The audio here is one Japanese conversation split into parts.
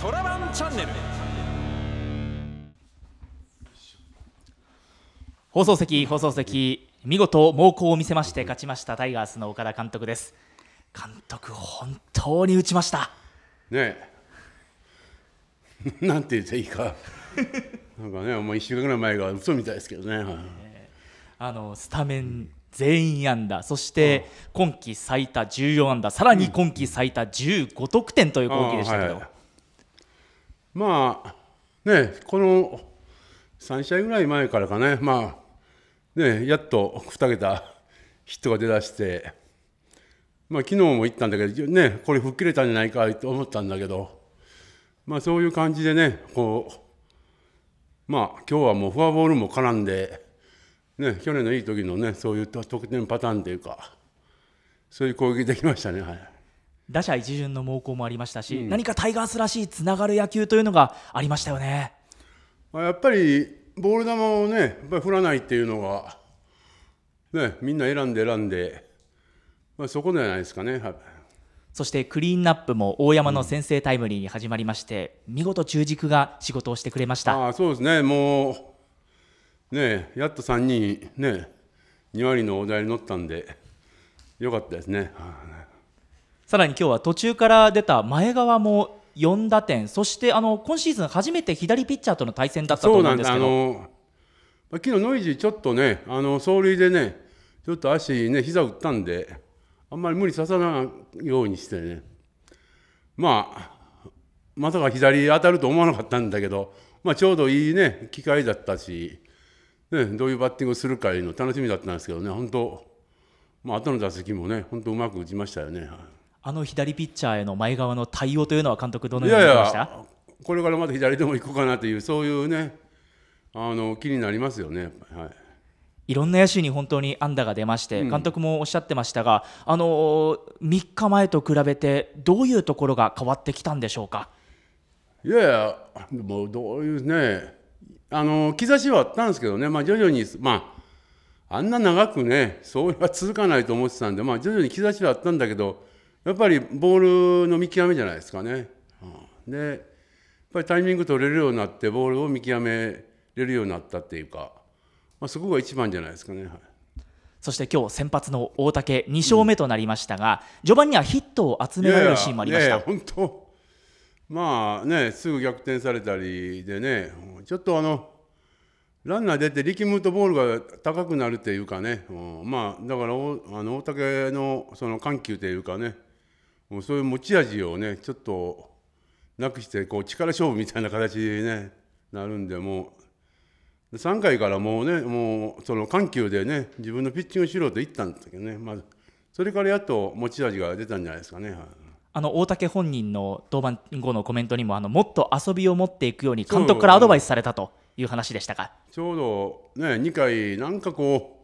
トラバンチャンネル放送席放送席見事猛攻を見せまして勝ちましたタイガースの岡田監督です監督本当に打ちましたねえ なんて言っていいか なんかねもう1週間ぐらい前が嘘みたいですけどね、ねあのスタメン全員安打そして今季最多14安打さらに今季最多15得点という攻撃でしたけど、うんはいはいまあね、この3試合ぐらい前からかね、まあね、やっと2桁ヒットが出だして、まあ昨日も言ったんだけど、ね、これ、吹っ切れたんじゃないかと思ったんだけど、まあ、そういう感じでね、こうまあ今日はもうフォアボールも絡んで、ね、去年のいい時のね、そういった得点パターンというか、そういう攻撃できましたね。はい打者一巡の猛攻もありましたし、うん、何かタイガースらしいつながる野球というのがありましたよね。まあ、やっぱりボール球をね、やっぱり振らないっていうのが、ね、みんな選んで選んで、まあ、そこじゃないですかね。そしてクリーンナップも大山の先制タイムリーに始まりまして、うん、見事中軸が仕事をしてくれました。あそうですね。もうね、やっと3人ね、2割のお題に乗ったんで、よかったですね。はさらに今日は途中から出た前川も4打点、そしてあの今シーズン初めて左ピッチャーとの対戦だったと思うんですけど。そう昨日ノイジーちょっとね、あの走塁でね、ちょっと足ね膝打ったんで、あんまり無理させないようにしてね、まあまさか左当たると思わなかったんだけど、まあちょうどいいね機会だったし、ねどういうバッティングをするかいうの楽しみだったんですけどね、本当、まあ後の打席もね本当うまく打ちましたよね。あの左ピッチャーへの前側の対応というのは監督どのように見ましたこれからまた左でも行こうかなというそういうねあの気になりますよね。はいいろんな野手に本当に安打が出まして、監督もおっしゃってましたが、あの3日前と比べて、どういうところが変わってきたんでしょうかいやいや、もうどういうね、あの兆しはあったんですけどね、まあ、徐々に、まあ、あんな長くね、そうは続かないと思ってたんで、まあ、徐々に兆しはあったんだけど、やっぱりボールの見極めじゃないですかね。でやっぱりタイミング取れるようになってボールを見極めれるようになったっていうか、まあ、そこが一番じゃないですかね。はいそして今日先発の大竹2勝目となりましたが、うん、序盤にはヒットを集められるシーンもありました本当まあねすぐ逆転されたりでねちょっとあのランナー出て力むとボールが高くなるというかね、まあだからあの大竹のその緩急というかねもうそういう持ち味をねちょっとなくしてこう力勝負みたいな形でね、なるんでもう3回からもうねもうその緩急でね自分のピッチングしろと言ったんだけどね、まず、それからやっと持ち味が出たんじゃないですかね。はいあの大竹本人の登板後のコメントにもあのもっと遊びを持っていくように監督からアドバイスされたという話でしたかちょうど、ね、2回、なんかこ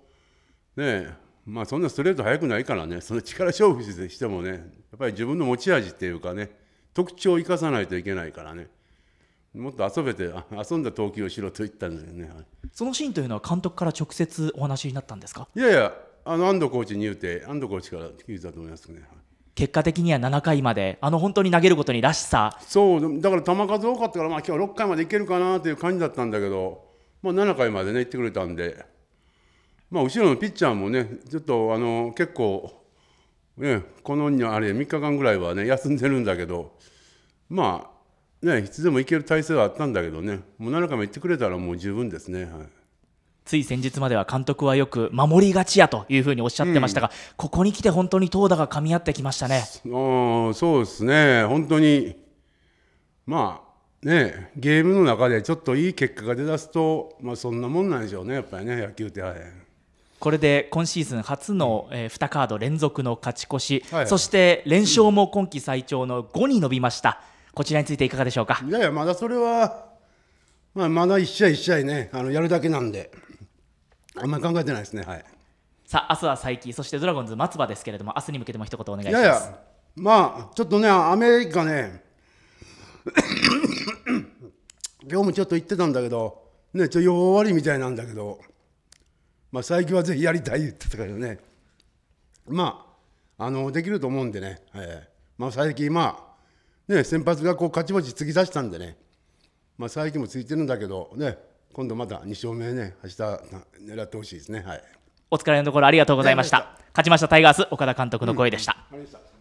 う、ね、まあそんなストレート速くないからねその力勝負してもねやっぱり自分の持ち味っていうかね特徴を生かさないといけないからねもっと遊べて遊んだ投球をしろと言ったんでよねそのシーンというのは監督から直接お話になったんですかいやいやあの安藤コーチに言うて安藤コーチから聞いたと思いますね結果的には7回まであの本当に投げることにらしさそうだから球数多かったから、まあ、今日は6回までいけるかなという感じだったんだけど、まあ、7回までね行ってくれたんでまあ、後ろのピッチャーもね、ちょっとあの結構、ね、このあれ3日間ぐらいはね、休んでるんだけど、まあ、ね、いつでも行ける体制はあったんだけどね、もう7回も行ってくれたらもう十分ですね。はいつい先日までは監督はよく守りがちやというふうにおっしゃってましたが、うん、ここに来て本当に投打がかみ合ってきましたね。あそうですね、本当に、まあね、ゲームの中でちょっといい結果が出だすと、まあ、そんなもんなんでしょうね、やっぱりね、野球って。はこれで今シーズン初の、えー、2カード連続の勝ち越し、はい、そして連勝も今季最長の5に伸びました、こちらについていかがでしょうか。いやいや、まだそれは、まあ、まだ1試合1試合ね、あのやるだけなんで、あんまり考えてないですね、はい、さあ、明日は佐伯、そしてドラゴンズ松葉ですけれども、明日に向けても一言お願いします。いやいやまあ、ちょっとね、アメリカね、今日もちょっと行ってたんだけど、ね、ちょっと弱りみたいなんだけど。まあ、最近はぜひやりたい言ってたからね、まあ、あのできると思うんでね、えーまあ、最近、まあね、先発がこう勝ち星突き出したんでね、まあ、最近もついてるんだけど、ね、今度また2勝目ね、明日狙ってほしいですね。はいお疲れのところありがとうございました。勝ちましたタイガース、岡田監督の声でした。うん